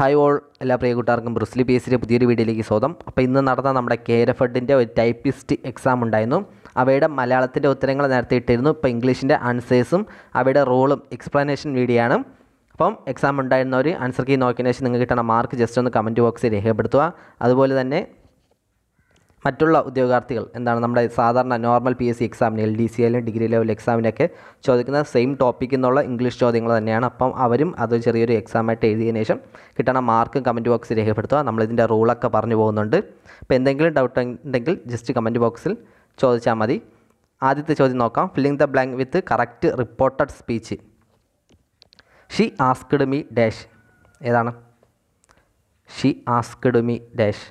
Hi all എല്ലാ പ്രിയ കൂട്ടുകാർക്കും ബ്രിസ്ലി P എസിൻ്റെ പുതിയൊരു വീഡിയോയിലേക്ക് സ്വാഗതം അപ്പോൾ ഇന്ന് നടന്ന നമ്മുടെ കേരഫഡിൻ്റെ ഒരു ടൈപ്പിസ്റ്റ് എക്സാം ഉണ്ടായിരുന്നു അവയുടെ മലയാളത്തിൻ്റെ ഉത്തരങ്ങൾ നേരത്തെ ഇട്ടിരുന്നു ഇപ്പോൾ ഇംഗ്ലീഷിൻ്റെ ആൻസേഴ്സും അവയുടെ റോളും എക്സ്പ്ലനേഷൻ വീഡിയോ ആണ് അപ്പം എക്സാം ഉണ്ടായിരുന്നവർ ആൻസർ കീ നോക്കിയതിനു ശേഷം നിങ്ങൾക്ക് കിട്ടണ മാർക്ക് ജസ്റ്റ് ഒന്ന് കമൻറ്റ് ബോക്സിൽ രേഖപ്പെടുത്തുക അതുപോലെ തന്നെ മറ്റുള്ള ഉദ്യോഗാർത്ഥികൾ എന്താണ് നമ്മുടെ സാധാരണ നോർമൽ പി എസ് സി എക്സാമിന് എൽ ഡി സി ആയാലും ഡിഗ്രി ലെവൽ എക്സാമിനൊക്കെ ചോദിക്കുന്ന സെയിം ടോപ്പിക്ക് എന്നുള്ള ഇംഗ്ലീഷ് ചോദ്യങ്ങൾ തന്നെയാണ് അപ്പം അവരും അത് ചെറിയൊരു എക്സാമായിട്ട് എഴുതിയതിനു ശേഷം കിട്ടണ മാർക്ക് കമൻറ്റ് ബോക്സിൽ രേഖപ്പെടുത്തുക നമ്മളിതിൻ്റെ റൂളൊക്കെ പറഞ്ഞു പോകുന്നുണ്ട് അപ്പോൾ എന്തെങ്കിലും ഡൗട്ട് ഉണ്ടെങ്കിൽ ജസ്റ്റ് കമൻറ്റ് ബോക്സിൽ ചോദിച്ചാൽ മതി ആദ്യത്തെ ചോദ്യം നോക്കാം filling the blank with correct reported speech she asked me dash ഏതാണ് ഷി ആസ്ക്ഡ് മീ ഡാഷ്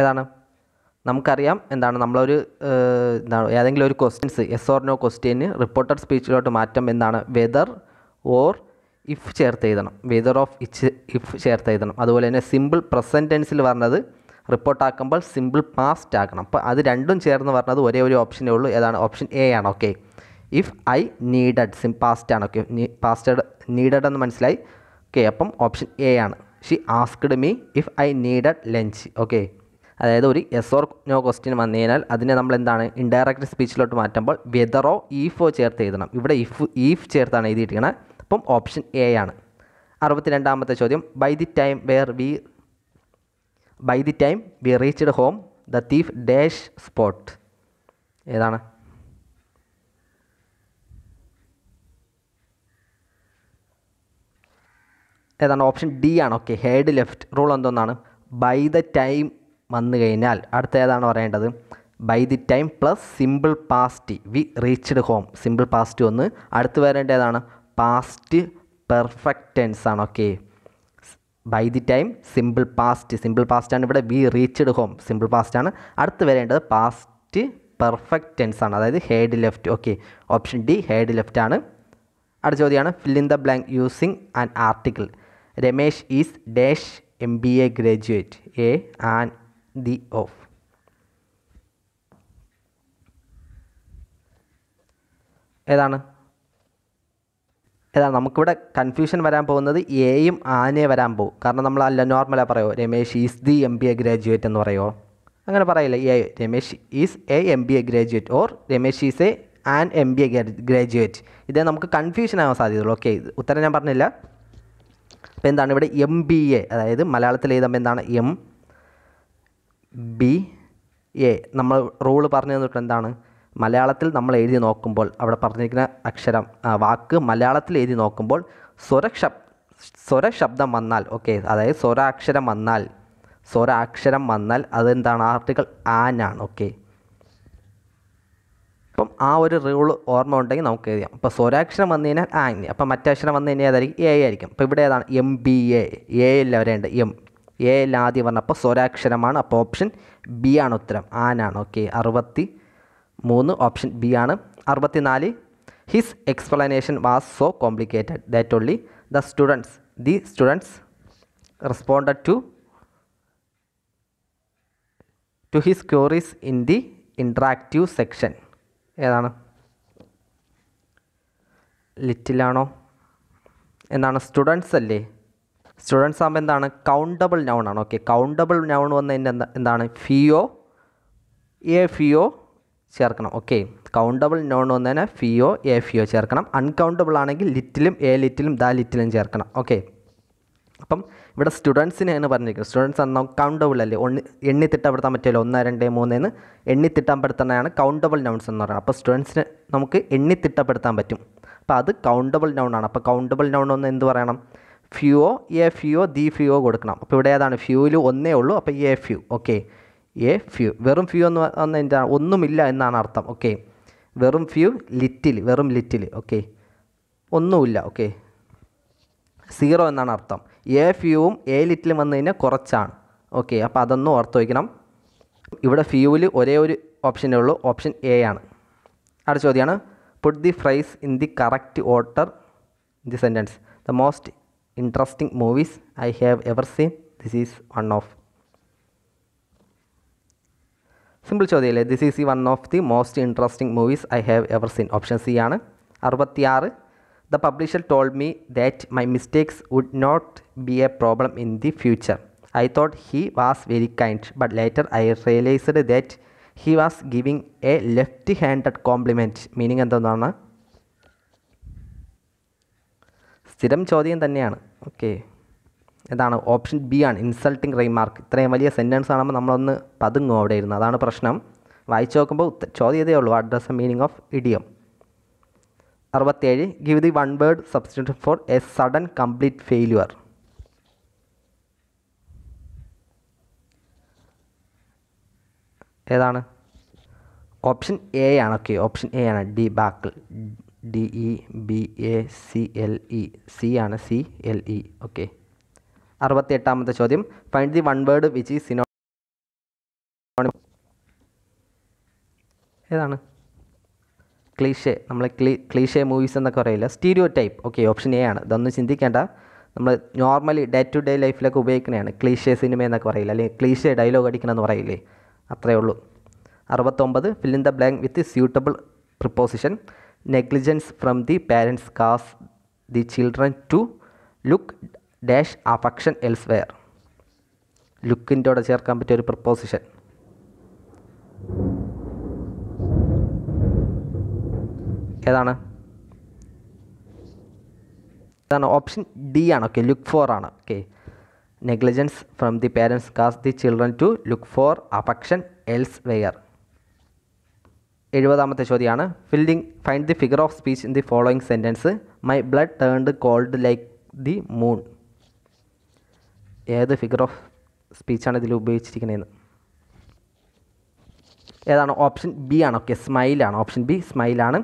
ഏതാണ് നമുക്കറിയാം എന്താണ് നമ്മളൊരു എന്താണ് ഏതെങ്കിലും ഒരു questions yes or no question reported സ്പീച്ചിലോട്ട് മാറ്റം എന്താണ് വെദർ ഓർ ഇഫ് ചേർത്ത് എഴുതണം വെദർ ഓഫ് ഇച്ച് ഇഫ് ചേർത്ത് എഴുതണം അതുപോലെ തന്നെ സിമ്പിൾ പ്രസൻറ്റൻസിൽ ടെൻസിൽ പറഞ്ഞത് റിപ്പോർട്ടാക്കുമ്പോൾ സിമ്പിൾ പാസ്റ്റ് ആക്കണം അപ്പോൾ അത് രണ്ടും ചേർന്ന് പറഞ്ഞത് ഒരേ ഒരു ഓപ്ഷനേ ഉള്ളൂ ഏതാണ് ഓപ്ഷൻ എ ആണ് okay if I needed sim past ആണ് ഓക്കെ പാസ്റ്റഡ് നീഡഡ് എന്ന് മനസ്സിലായി ഓക്കെ അപ്പം ഓപ്ഷൻ എ ആണ് she asked me if I needed lunch okay അതായത് ഒരു എസ് ഓർ നോ ക്വസ്റ്റ്യൻ വന്നു കഴിഞ്ഞാൽ അതിനെ നമ്മൾ എന്താണ് ഇൻഡയറക്റ്റ് സ്പീച്ചിലോട്ട് മാറ്റുമ്പോൾ വെതറോ ഈഫോ ചേർത്ത് എഴുതണം ഇവിടെ ഇഫ് ഈഫ് ചേർത്താണ് എഴുതിയിരിക്കുന്നത് അപ്പം ഓപ്ഷൻ എ ആണ് അറുപത്തി രണ്ടാമത്തെ ചോദ്യം by the time where we by the time we reached home the thief dash spot ഏതാണ് ഏതാണ് ഓപ്ഷൻ ഡി ആണ് ഓക്കെ ഹെഡ് ലെഫ്റ്റ് റൂൾ എന്തൊന്നാണ് ബൈ ദ ടൈം വന്നു കഴിഞ്ഞാൽ അടുത്ത ഏതാണ് പറയേണ്ടത് by the time plus simple past we reached home simple past ഒന്ന് അടുത്ത് വരേണ്ട ഏതാണ് പാസ്റ്റ് പെർഫെക്റ്റ് ടെൻസ് ആണ് okay by the time simple past simple past ആണ് ഇവിടെ we reached home simple past ആണ് അടുത്ത് വരേണ്ടത് പാസ്റ്റ് പെർഫെക്റ്റ് ടെൻസ് ആണ് അതായത് had left okay option D had left ആണ് അടുത്ത ചോദ്യമാണ് fill in the blank using an article Ramesh is dash M B A graduate A an the of. ഏതാണ് ഏതാണ് നമുക്കിവിടെ കൺഫ്യൂഷൻ വരാൻ പോകുന്നത് എയും ആനയെ വരാൻ പോകും കാരണം നമ്മൾ അല്ല നോർമലാണ് പറയുമോ Ramesh is the M B A graduate എന്ന് പറയുമോ അങ്ങനെ പറയില്ല A Ramesh is a M B A graduate or Ramesh is a and M B A graduate ഇതേ നമുക്ക് കൺഫ്യൂഷൻ ആവാൻ സാധ്യതയുള്ളൂ ഓക്കെ ഉത്തരം ഞാൻ പറഞ്ഞില്ല അപ്പോൾ എന്താണ് ഇവിടെ എം ബി എ അതായത് മലയാളത്തിൽ എഴുതുമ്പോൾ എന്താണ് എം ബി എ നമ്മൾ റൂള് പറഞ്ഞു തന്നിട്ട് എന്താണ് മലയാളത്തിൽ നമ്മൾ എഴുതി നോക്കുമ്പോൾ അവിടെ പറഞ്ഞിരിക്കുന്ന അക്ഷരം വാക്ക് മലയാളത്തിൽ എഴുതി നോക്കുമ്പോൾ സ്വര ശബ്ദം വന്നാൽ ഓക്കെ അതായത് സ്വരാക്ഷരം വന്നാൽ സ്വരാക്ഷരം വന്നാൽ അതെന്താണ് ആർട്ടിക്കിൾ ആനാണ് ഓക്കെ അപ്പം ആ ഒരു റൂൾ ഓർമ്മ ഉണ്ടെങ്കിൽ നമുക്ക് എഴുതാം അപ്പോൾ സ്വരാക്ഷരം വന്നു കഴിഞ്ഞാൽ ആ അപ്പം മറ്റേ അക്ഷരം വന്നു കഴിഞ്ഞാൽ ഏതായിരിക്കും എ ആയിരിക്കും അപ്പോൾ ഇവിടെ ഏതാണ് എം ബി എ എയിൽ വരെയുണ്ട് എം എ അല്ല ആദ്യം പറഞ്ഞപ്പോൾ സ്വരാക്ഷരമാണ് അപ്പോൾ ഓപ്ഷൻ ബി ആണ് ഉത്തരം ആനാണ് ഓക്കെ അറുപത്തി മൂന്ന് ഓപ്ഷൻ ബി ആണ് അറുപത്തി നാല് his explanation was so complicated that only the students the students responded to to his queries in the interactive section ഏതാണ് ലിറ്റിലാണോ എന്നാണ് സ്റ്റുഡൻസ് അല്ലേ സ്റ്റുഡൻസ് ആകുമ്പോൾ എന്താണ് കൗണ്ടബിൾ നൗൺ ആണ് ഓക്കെ കൗണ്ടബിൾ നൗൺ വന്നതിൻ്റെ എന്താ എന്താണ് ഫിയോ എ ഫിയോ ചേർക്കണം ഓക്കെ കൗണ്ടബിൾ നൗൺ വന്നതിന് ഫിയോ എ ഫിയോ ചേർക്കണം അൺകൗണ്ടബിൾ ആണെങ്കിൽ ലിറ്റിലും എ ലിറ്റിലും ദ ലിറ്റിലും ചേർക്കണം ഓക്കെ അപ്പം ഇവിടെ സ്റ്റുഡൻസിനെയാണ് പറഞ്ഞിരിക്കുന്നത് സ്റ്റുഡൻസ് എന്നാൽ കൗണ്ടബിൾ അല്ലേ ഒന്ന് എണ്ണിത്തിട്ടാൻ പെടുത്താൻ പറ്റില്ല ഒന്ന് രണ്ട് മൂന്ന് എന്ന് എണ്ണിത്തിട്ടാൻ പെടുത്തുന്നതാണ് കൗണ്ടബിൾ നൗൺസ് എന്ന് പറയുന്നത് അപ്പോൾ സ്റ്റുഡൻസിന് നമുക്ക് എണ്ണിത്തിട്ടപ്പെടുത്താൻ പറ്റും അപ്പോൾ അത് കൗണ്ടബിൾ നൗൺ ആണ് അപ്പോൾ കൗണ്ടബിൾ നൗൺ ഒന്ന് എന്ത് പറയണം ഫ്യൂഒ എ ഫ്യൂവോ ദി ഫ്യൂവോ കൊടുക്കണം അപ്പോൾ ഇവിടെ ഏതാണ് ഫ്യൂവിൽ ഒന്നേ ഉള്ളൂ അപ്പോൾ a few okay a few വെറും ഫ്യൂ എന്ന് പറഞ്ഞാൽ എന്താണ് ഒന്നുമില്ല എന്നാണ് അർത്ഥം ഓക്കെ വെറും ഫ്യൂ ലിറ്റിൽ വെറും ലിറ്റിൽ ഓക്കെ ഒന്നുമില്ല ഓക്കെ സീറോ എന്നാണ് അർത്ഥം എ ഫ്യൂവും എ ലിറ്റിലും വന്നു കഴിഞ്ഞാൽ കുറച്ചാണ് ഓക്കെ അപ്പോൾ അതൊന്നും ഓർത്ത് വയ്ക്കണം ഇവിടെ ഫ്യൂവിൽ ഒരേ ഒരു ഓപ്ഷനേ ഉള്ളൂ ഓപ്ഷൻ എ ആണ് അടുത്ത ചോദ്യമാണ് put the phrase in the correct order in the sentence the most interesting movies I have ever seen this is one of simple ചോദ്യമല്ലേ ദിസ് ഈസ് ഈ one of the most interesting movies I have ever seen option C ആണ് അറുപത്തിയാറ് the publisher told me that my mistakes would not be a problem in the future I thought he was very kind but later I realised that he was giving a left handed compliment meaning എന്തെന്നാണ് സ്ഥിരം ചോദ്യം തന്നെയാണ് okay ഇതാണ് option B ആണ് insulting remark ഇത്രയും വലിയ sentence ആകുമ്പോൾ നമ്മളൊന്ന് പതുങ്ങും അവിടെ ഇരുന്ന് അതാണ് പ്രശ്നം വായിച്ചു നോക്കുമ്പോൾ ചോദ്യം ഉള്ളൂ what does a meaning of idiom അറുപത്തേഴ് give the one word substitution for a sudden complete failure ഏതാണ് ഓപ്ഷൻ എ ആണ് ഓക്കെ ഓപ്ഷൻ എ ആണ് debacle D E B A C L E C ആണ് C L E e. Okay അറുപത്തി എട്ടാമത്തെ ചോദ്യം find the one word which is സിനോ ഏതാണ് cliché നമ്മൾ ക്ലീ ക്ലീഷേ മൂവീസ് എന്നൊക്കെ പറയില്ല stereotype okay option A ആണ് ഇതൊന്നും ചിന്തിക്കേണ്ട നമ്മൾ നോർമലി ഡേ ടു ഡേ ലൈഫിലൊക്കെ ഉപയോഗിക്കുന്നതാണ് ക്ലീഷേ സിനിമ എന്നൊക്കെ പറയില്ല അല്ലെങ്കിൽ ക്ലീഷേ ഡയലോഗ് അടിക്കണമെന്ന് പറയില്ലേ അത്രയേ ഉള്ളൂ അറുപത്തൊമ്പത് in the blank with suitable preposition negligence from the parents cause the children to look dash affection elsewhere ലുക്കിൻ്റെ കൂടെ ചേർക്കാൻ പറ്റിയ ഒരു പ്രപ്പോസിഷൻ ഏതാണ് ഇതാണ് ഓപ്ഷൻ ഡി ആണ് ഓക്കെ ലുക്ക് ഫോർ ആണ് okay negligence from the parents cause the children to look for affection elsewhere എഴുപതാമത്തെ ചോദ്യമാണ് filling find the figure of speech in the following sentence my blood turned cold like the moon ഏത് figure of സ്പീച്ചാണ് ഇതിൽ ഉപയോഗിച്ചിരിക്കുന്നതെന്ന് ഏതാണ് option B ആണ് okay സ്മൈലാണ് option B സ്മൈലാണ്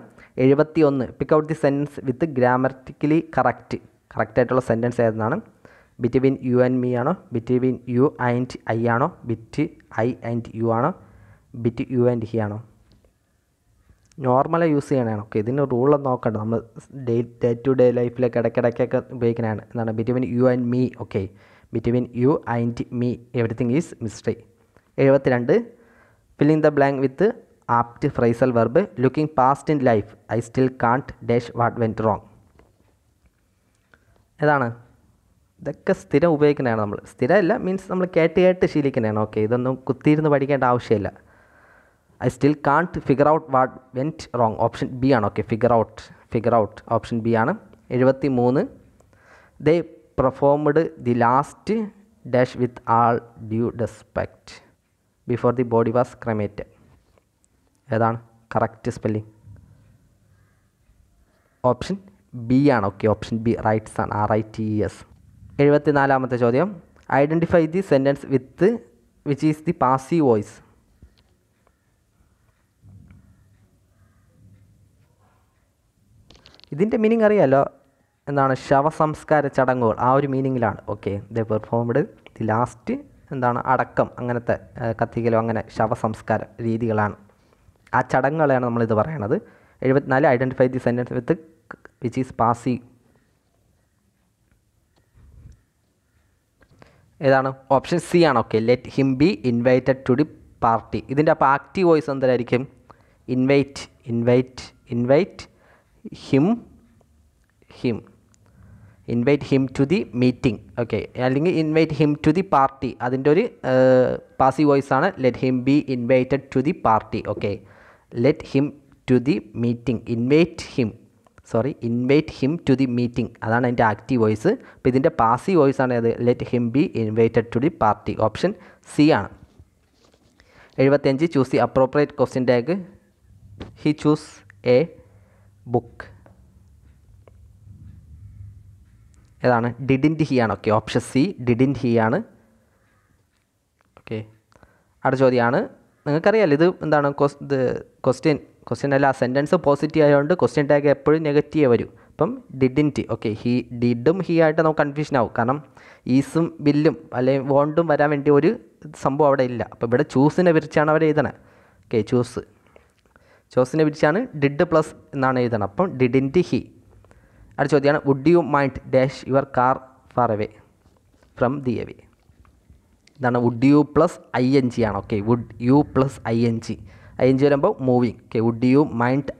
എഴുപത്തി ഒന്ന് pick out the sentence with grammatically correct കറക്റ്റായിട്ടുള്ള സെൻറ്റൻസ് ഏതെന്നാണ് ബിറ്റ്വീൻ യു ആൻഡ് മീ ആണോ ബിറ്റ്വീൻ യു ആൻഡ് ഐ ആണോ ബിറ്റ് ഐ ആൻഡ് യു ആണോ ബിറ്റ് യു ആൻഡ് ഹി ആണോ നോർമലായി യൂസ് ചെയ്യണതാണ് ഓക്കെ ഇതിന് റൂളൊന്നും നോക്കണ്ട നമ്മൾ ഡേ ഡേ ടു ഡേ ലൈഫിലൊക്കെ ഇടയ്ക്കിടയ്ക്കൊക്കെ ഉപയോഗിക്കുന്നതാണ് എന്താണ് between you and me okay between you and me everything is mystery രണ്ട് filling the blank with apt phrasal verb looking past in life I still can't dash what went wrong ഏതാണ് ഇതൊക്കെ സ്ഥിരം ഉപയോഗിക്കുന്നതാണ് നമ്മൾ സ്ഥിരമല്ല മീൻസ് നമ്മൾ കേട്ട് കേട്ട് ശീലിക്കുന്നതാണ് okay ഇതൊന്നും കുത്തിയിരുന്ന് പഠിക്കേണ്ട ആവശ്യമില്ല I still can't figure out what went wrong option B ആണ് okay figure out figure out option B ആണ് എഴുപത്തി മൂന്ന് they performed the last dash with all due respect before the body was cremated ഏതാണ് correct spelling option B ആണ് okay option B rites ആണ് R I T E e S എഴുപത്തി നാലാമത്തെ ചോദ്യം identify the sentence with which is the passive voice ഇതിൻ്റെ meaning അറിയാമല്ലോ എന്താണ് ശവസംസ്കാര ചടങ്ങുകൾ ആ ഒരു മീനിങ്ങിലാണ് okay the performed the last എന്താണ് അടക്കം അങ്ങനത്തെ കത്തിക്കലോ അങ്ങനെ ശവസംസ്കാര രീതികളാണ് ആ ചടങ്ങുകളെയാണ് നമ്മളിത് പറയണത് എഴുപത്തിനാല് identify the sentence with which is passive ഏതാണ് ഓപ്ഷൻ സി ആണ് okay let him be invited to the party ഇതിൻ്റെ അപ്പോൾ ആക്റ്റീവ് വോയിസ് എന്തായിരിക്കും invite invite invite him him invite him to the meeting okay അല്ലെങ്കിൽ invite him to the party അതിൻ്റെ ഒരു passive voice ആണ് let him be invited to the party okay let him to the meeting invite him sorry invite him to the meeting അതാണ് അതിൻ്റെ active voice അപ്പോൾ ഇതിൻ്റെ പാസി voice ആണ് അത് let him be invited to the party option C ആണ് എഴുപത്തിയഞ്ച് choose the appropriate question tag he choose a book ഏതാണ് didn't he ആണ് okay option C didn't he ആണ് ഓക്കെ അടുത്ത ചോദ്യമാണ് നിങ്ങൾക്കറിയാലോ ഇത് എന്താണ് ഇത് ക്വസ്റ്റ്യൻ ക്വസ്റ്റ്യൻ അല്ല സെൻറ്റൻസ് പോസിറ്റീവ് ആയതുകൊണ്ട് ക്വസ്റ്റ്യൻ ടാഗ് എപ്പോഴും നെഗറ്റീവ് വരും അപ്പം ഡിഡിൻറ്റ് ഓക്കെ ഹി ഡിഡും ഹി ആയിട്ട് നമുക്ക് കൺഫ്യൂഷൻ ആവും കാരണം ഈസും ബില്ലും അല്ലെങ്കിൽ വോണ്ടും വരാൻ വേണ്ടി ഒരു സംഭവം അവിടെ ഇല്ല അപ്പോൾ ഇവിടെ ചൂസിനെ വിരിച്ചാണ് അവർ എഴുതണേ ഓക്കെ ചൂസ് ചോസിനെ പിരിച്ചാണ് ഡിഡ് പ്ലസ് എന്നാണ് എഴുതണം അപ്പം ഡിഡിൻറ്റ് ഹി അടുത്ത ചോദ്യമാണ് would you mind dash your car far away from the away ഇതാണ് would you plus I N G ആണ് okay would you plus I N G I N G വരുമ്പോൾ moving okay would you mind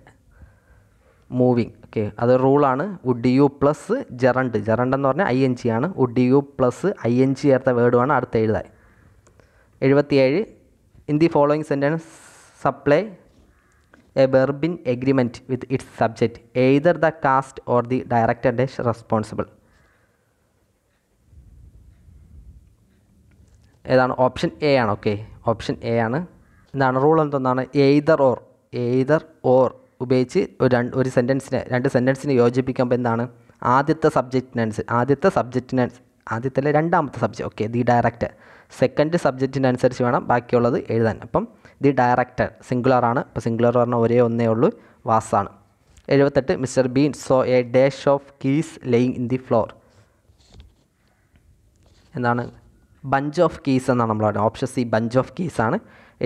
moving okay അത് റൂളാണ് would you plus gerund gerund എന്ന് പറഞ്ഞാൽ I N G ആണ് would you plus I N G ചേർത്ത വേർഡുമാണ് അടുത്ത എഴുതാൻ എഴുപത്തിയേഴ് in the following sentence supply a verb in agreement with its subject either the cast or the ഡയറക്ടറുടെ റെസ്പോൺസിബിൾ ഏതാണ് ഓപ്ഷൻ എ ആണ് ഓക്കെ ഓപ്ഷൻ എ ആണ് എന്താണ് റൂൾ എന്തൊന്നാണ് എയ്തർ ഓർ എയ്തർ ഓർ ഉപയോഗിച്ച് ഒരു രണ്ട് ഒരു സെൻറ്റൻസിനെ രണ്ട് സെൻറ്റൻസിനെ യോജിപ്പിക്കുമ്പോൾ എന്താണ് ആദ്യത്തെ സബ്ജക്റ്റിനനുസരിച്ച് ആദ്യത്തെ സബ്ജക്റ്റിനനുസരിച്ച് ആദ്യത്തെ രണ്ടാമത്തെ subject okay the director second സബ്ജക്റ്റിനനുസരിച്ച് വേണം ബാക്കിയുള്ളത് എഴുതാൻ അപ്പം ദി ഡയറക്ടർ സിംഗുലറാണ് അപ്പോൾ സിംഗുലർ പറഞ്ഞാൽ ഒരേ ഒന്നേ ഉള്ളൂ വാസാണ് എഴുപത്തെട്ട് Mister Bean saw a dash of keys lying in the floor എന്താണ് ബഞ്ച് ഓഫ് കീസ് എന്നാണ് നമ്മൾ പറയുന്നത് option C bunch of keys ആണ്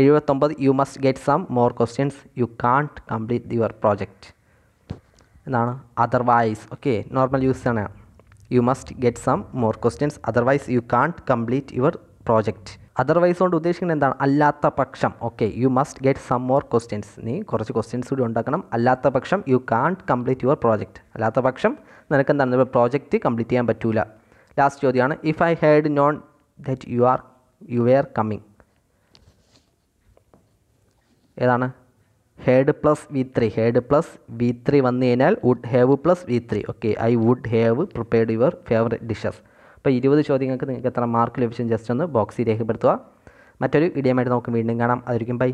എഴുപത്തൊമ്പത് you must get some more questions you can't complete your project എന്നാണ് അതർവൈസ് ഓക്കെ നോർമൽ യൂസ് ആണ് you must get some more questions otherwise you can't complete your project otherwise കൊണ്ട് ഉദ്ദേശിക്കുന്നത് എന്താണ് അല്ലാത്ത പക്ഷം okay you must get some more questions നീ കുറച്ച് questions കൂടി ഉണ്ടാക്കണം അല്ലാത്ത പക്ഷം you can't complete your project അല്ലാത്ത പക്ഷം നിനക്ക് എന്താണ് പ്രോജക്റ്റ് കംപ്ലീറ്റ് ചെയ്യാൻ പറ്റൂല ലാസ്റ്റ് ചോദ്യമാണ് if I had known that you are you are coming ഏതാണ് had plus V three had plus V three വന്നു കഴിഞ്ഞാൽ would have plus V three okay I would have prepared your favourite dishes അപ്പോൾ ഇരുപത് ചോദ്യങ്ങൾക്ക് നിങ്ങൾക്ക് എത്ര mark ലഭിച്ചു just ഒന്ന് ബോക്സിൽ രേഖപ്പെടുത്തുക മറ്റൊരു ഇടിയമായിട്ട് നമുക്ക് വീണ്ടും കാണാം അതായിരിക്കും ബൈ